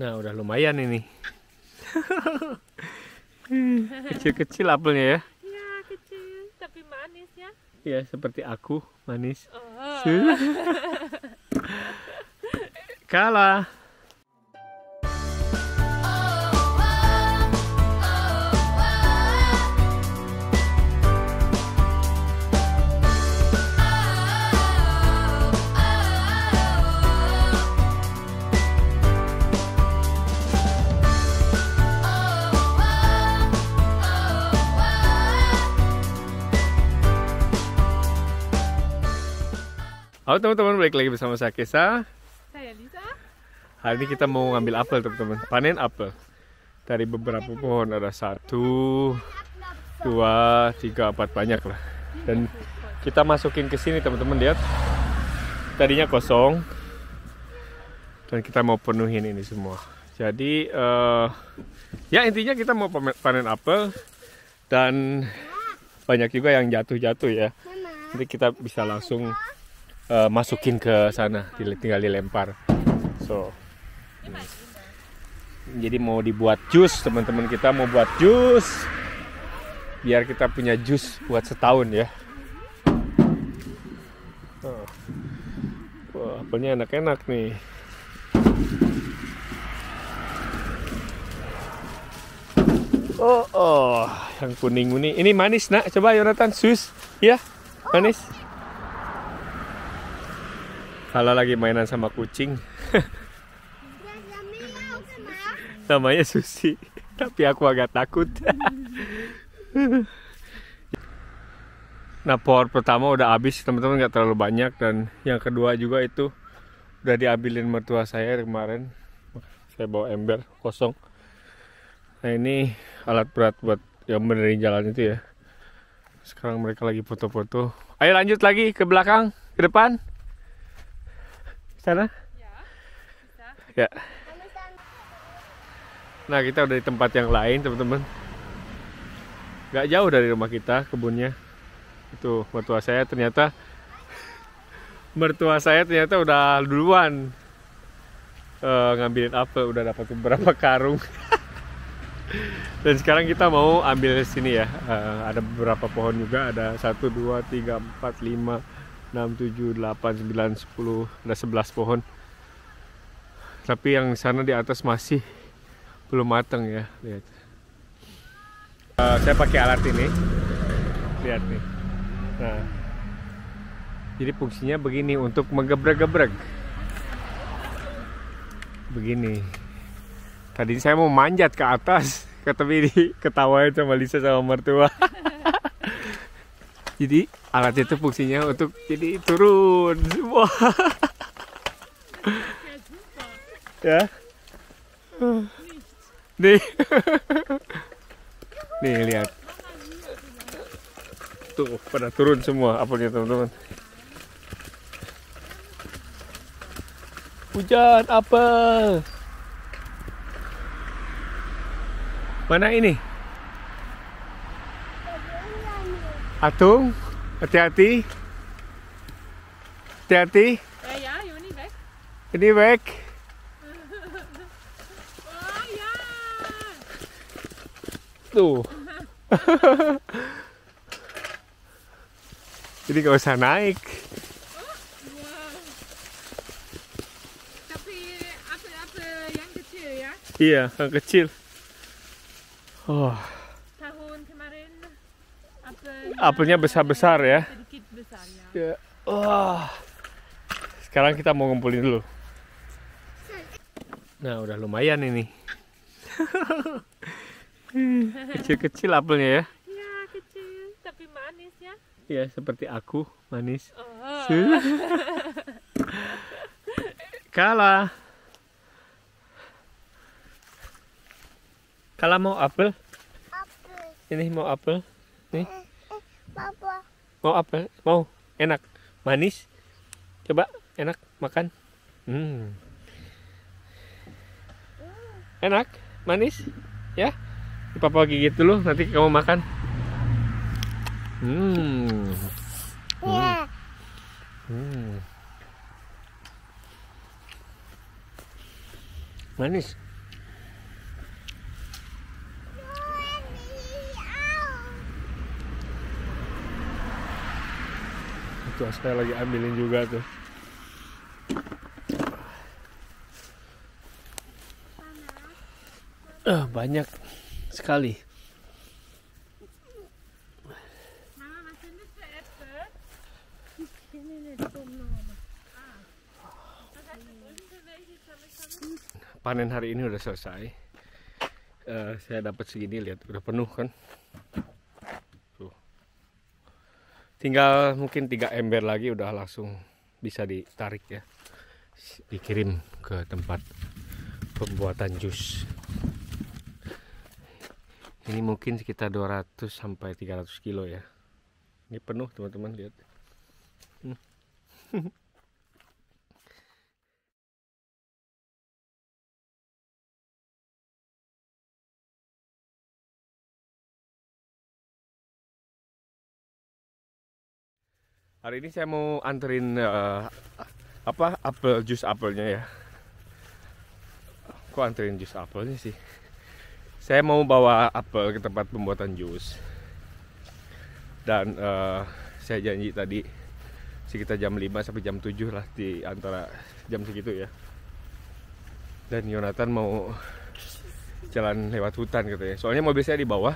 Nah, udah lumayan ini. Kecil-kecil apelnya ya. Iya, kecil, tapi manis ya. Iya, seperti aku, manis. Oh. Kalah. Halo teman-teman, balik lagi bersama saya Kesa Saya Lisa Hari ini kita mau ngambil apel teman-teman, panen apel Dari beberapa pohon, ada satu, dua, tiga, empat, banyak lah Dan kita masukin ke sini teman-teman, lihat Tadinya kosong Dan kita mau penuhin ini semua Jadi, uh, ya intinya kita mau panen apel Dan banyak juga yang jatuh-jatuh ya Nanti kita bisa langsung uh, masukin ke sana tinggal dilempar so hmm. jadi mau dibuat jus teman-teman kita mau buat jus biar kita punya jus buat setahun ya oh. Wah, apelnya enak-enak nih Oh, oh, yang kuning kuning. Ini manis nak. Coba Yonatan sus, ya, manis kalau lagi mainan sama kucing namanya Susi tapi aku agak takut nah power pertama udah habis teman-teman nggak terlalu banyak dan yang kedua juga itu udah diambilin mertua saya kemarin saya bawa ember kosong nah ini alat berat buat yang benerin jalan itu ya sekarang mereka lagi foto-foto ayo lanjut lagi ke belakang ke depan sana? Ya, ya. Nah, kita udah di tempat yang lain, teman-teman. Gak jauh dari rumah kita, kebunnya. Itu mertua saya ternyata mertua saya ternyata udah duluan uh, ngambilin apel, udah dapat beberapa karung. Dan sekarang kita mau ambil sini ya. Uh, ada beberapa pohon juga, ada satu dua tiga empat lima. 6, 7, 8, 9, 10, ada 11 pohon. Tapi yang sana di atas masih belum matang ya, lihat. Uh, saya pakai alat ini, lihat nih. Nah, jadi fungsinya begini untuk menggebrek-gebrek. Begini. Tadi saya mau manjat ke atas, kata Bidi ketawain sama Lisa sama mertua. jadi alat itu fungsinya untuk jadi turun semua ya nih nih lihat tuh pada turun semua apelnya teman-teman hujan apel mana ini atung Hati-hati. Hati-hati. Ja, ja, Joni, weg. Joni, weg. oh ja. Tuh. Jadi kau usah naik. Tapi apa-apa yang kecil ya? Iya, yang kecil. Oh apelnya besar-besar ya. Sedikit besar ya. ya. Wah. Sekarang kita mau ngumpulin dulu. Nah, udah lumayan ini. Kecil-kecil apelnya ya. Iya, kecil, tapi manis ya. Iya, seperti aku, manis. Oh. Kalah. Kalah mau apel? Apel. Ini mau apel. Nih. Papa. Mau apa? Mau? Enak. Manis. Coba enak makan. Hmm. Enak, manis, ya. Papa gigit dulu, nanti kamu makan. Hmm. Iya. Hmm. hmm. Manis. tuh saya lagi ambilin juga tuh uh, banyak sekali panen hari ini udah selesai uh, saya dapat segini lihat udah penuh kan tinggal mungkin tiga ember lagi udah langsung bisa ditarik ya dikirim ke tempat pembuatan jus ini mungkin sekitar 200 sampai 300 kilo ya ini penuh teman-teman lihat hmm. Hari ini saya mau anterin uh, apa apel jus apelnya ya. Kok anterin jus apelnya sih? Saya mau bawa apel ke tempat pembuatan jus. Dan uh, saya janji tadi sekitar jam 5 sampai jam 7 lah di antara jam segitu ya. Dan Yonatan mau jalan lewat hutan katanya. Soalnya mobil saya di bawah.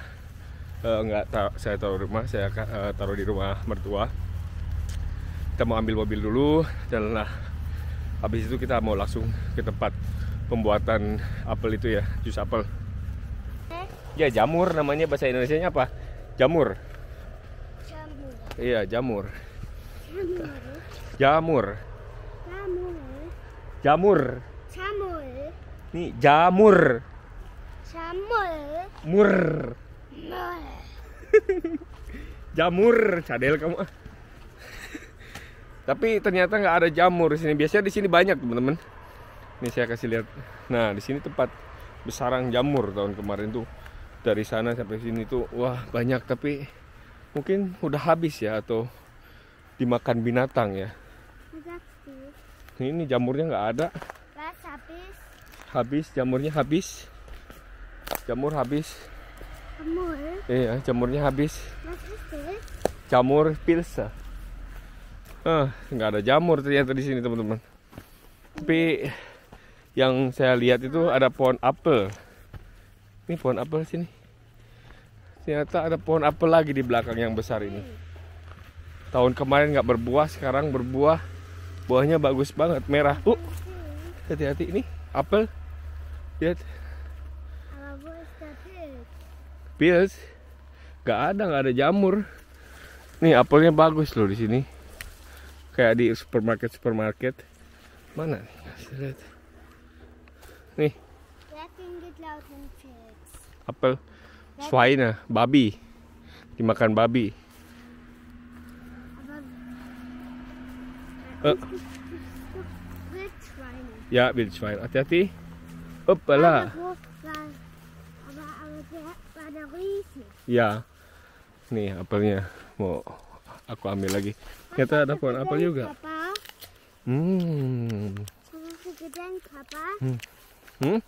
Uh, nggak tar saya taruh rumah, saya uh, taruh di rumah mertua kita mau ambil mobil dulu dan lah habis itu kita mau langsung ke tempat pembuatan apel itu ya jus apel ya jamur namanya bahasa Indonesia nya apa jamur jamur iya jamur jamur jamur jamur jamur nih jamur jamur mur, mur. jamur cadel kamu ah tapi ternyata nggak ada jamur di sini. Biasanya di sini banyak teman-teman. Ini saya kasih lihat. Nah di sini tempat besarang jamur tahun kemarin tuh dari sana sampai sini tuh wah banyak tapi mungkin udah habis ya atau dimakan binatang ya. Ini jamurnya nggak ada. habis. Habis jamurnya habis. Jamur habis. Jamur. Iya, jamurnya habis. Jamur pilsa eh, nggak ada jamur ternyata di sini teman-teman tapi yang saya lihat itu ada pohon apel ini pohon apel sini ternyata ada pohon apel lagi di belakang yang besar ini tahun kemarin nggak berbuah sekarang berbuah buahnya bagus banget merah uh hati-hati ini apel lihat pils. nggak ada nggak ada jamur nih apelnya bagus loh di sini kayak di supermarket supermarket mana nih nih apel swine babi dimakan babi eh. Ya ya swine, hati-hati Upala. ya nih apelnya mau aku ambil lagi kita ada pohon apel juga. Hmm. Hmm.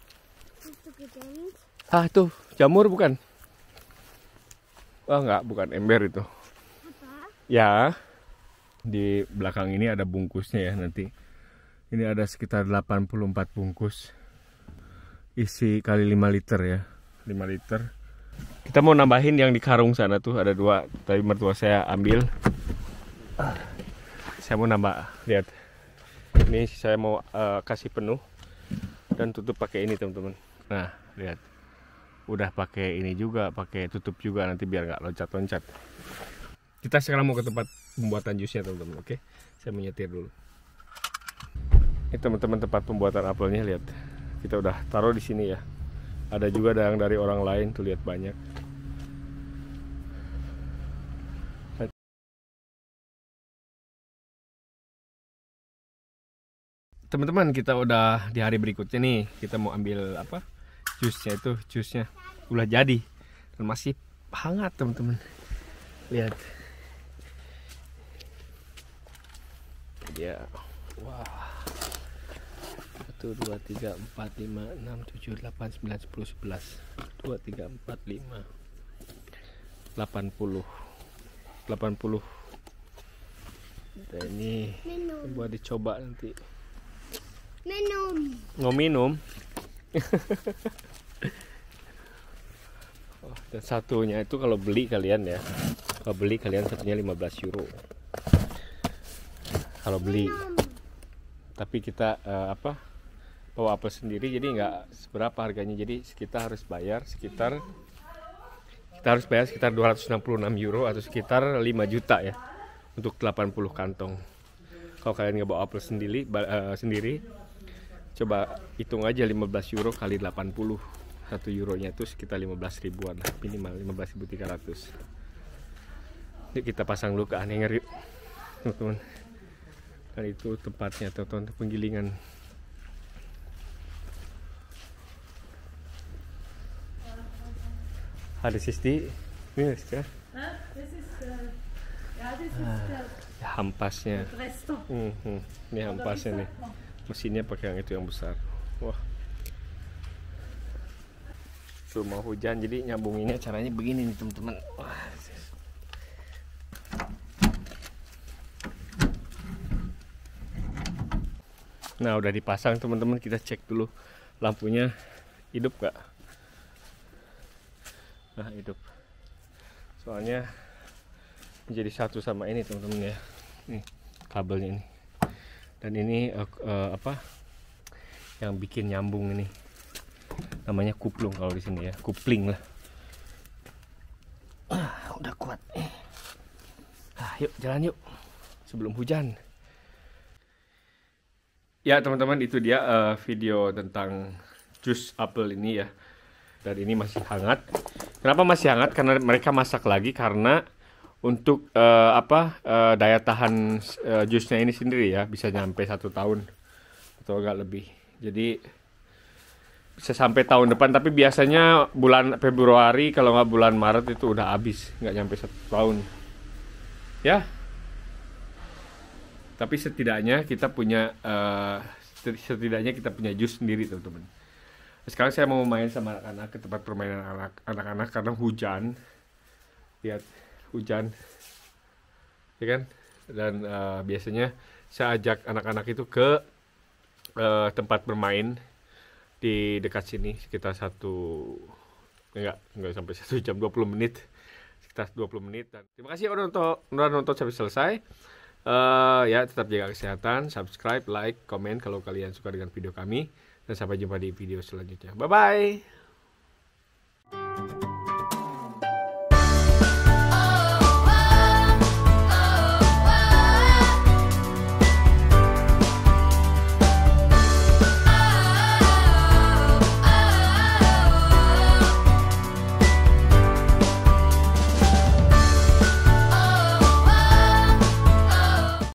Ah, tuh jamur bukan? Wah, oh, enggak, bukan ember itu. Ya. Di belakang ini ada bungkusnya ya nanti. Ini ada sekitar 84 bungkus. Isi kali 5 liter ya. 5 liter. Kita mau nambahin yang di karung sana tuh ada dua, tapi mertua saya ambil saya mau nambah lihat ini saya mau uh, kasih penuh dan tutup pakai ini teman-teman nah lihat udah pakai ini juga pakai tutup juga nanti biar nggak loncat-loncat kita sekarang mau ke tempat pembuatan jusnya teman-teman oke saya menyetir dulu ini teman-teman tempat pembuatan apelnya lihat kita udah taruh di sini ya ada juga yang dari orang lain tuh lihat banyak teman-teman kita udah di hari berikutnya nih kita mau ambil apa jusnya itu jusnya udah jadi dan masih hangat teman-teman lihat ya wah satu dua tiga empat lima enam tujuh delapan sembilan sepuluh sebelas dua tiga empat lima delapan puluh delapan puluh ini buat dicoba nanti Minum. Mau minum? oh, dan satunya itu kalau beli kalian ya. Kalau beli kalian satunya 15 euro. Kalau beli. Minum. Tapi kita uh, apa? Bawa apel sendiri jadi nggak seberapa harganya. Jadi kita harus bayar sekitar kita harus bayar sekitar 266 euro atau sekitar 5 juta ya untuk 80 kantong. Kalau kalian nggak bawa apel sendiri uh, sendiri coba hitung aja 15 euro kali 80 satu euronya itu sekitar 15 ribuan minimal 15.300 yuk kita pasang dulu ke anhinger yuk teman-teman dan itu tempatnya teman-teman penggilingan ada Sisti ini ya hampasnya. Hmm, hmm. Ini hampasnya nih mesinnya pakai yang itu yang besar wah tuh mau hujan jadi nyambunginnya caranya begini nih teman-teman nah udah dipasang teman-teman kita cek dulu lampunya hidup gak nah hidup soalnya menjadi satu sama ini teman-teman ya nih kabelnya ini dan ini uh, uh, apa yang bikin nyambung ini namanya kuplung kalau di sini ya kupling lah ah, udah kuat ah, yuk jalan yuk sebelum hujan ya teman-teman itu dia uh, video tentang jus apel ini ya dan ini masih hangat kenapa masih hangat karena mereka masak lagi karena untuk uh, apa uh, daya tahan uh, jusnya ini sendiri ya bisa nyampe satu tahun atau agak lebih jadi bisa sampai tahun depan tapi biasanya bulan Februari kalau nggak bulan Maret itu udah habis nggak nyampe satu tahun ya tapi setidaknya kita punya uh, setidaknya kita punya jus sendiri teman-teman sekarang saya mau main sama anak-anak ke tempat permainan anak-anak karena hujan lihat hujan ya kan dan uh, biasanya saya ajak anak-anak itu ke uh, tempat bermain di dekat sini sekitar satu enggak enggak sampai satu jam 20 menit sekitar 20 menit dan terima kasih ya udah nonton udah nonton sampai selesai uh, ya tetap jaga kesehatan subscribe like komen kalau kalian suka dengan video kami dan sampai jumpa di video selanjutnya bye bye